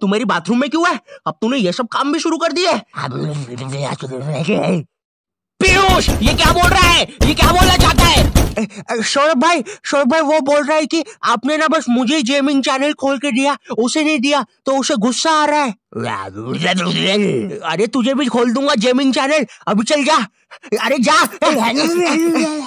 तू मेरी बाथरूम में क्यों है अब तूने ये सब काम भी शुरू कर दिए पीयूष ये क्या बोल रहा है ये क्या बोलना चाहता है सौरभ भाई सौरभ भाई वो बोल रहा है कि आपने ना बस मुझे गेमिंग चैनल खोल के दिया उसे नहीं दिया तो उसे गुस्सा आ रहा है अरे तुझे भी खोल दूंगा गेमिंग चैनल अभी चल जा अरे जा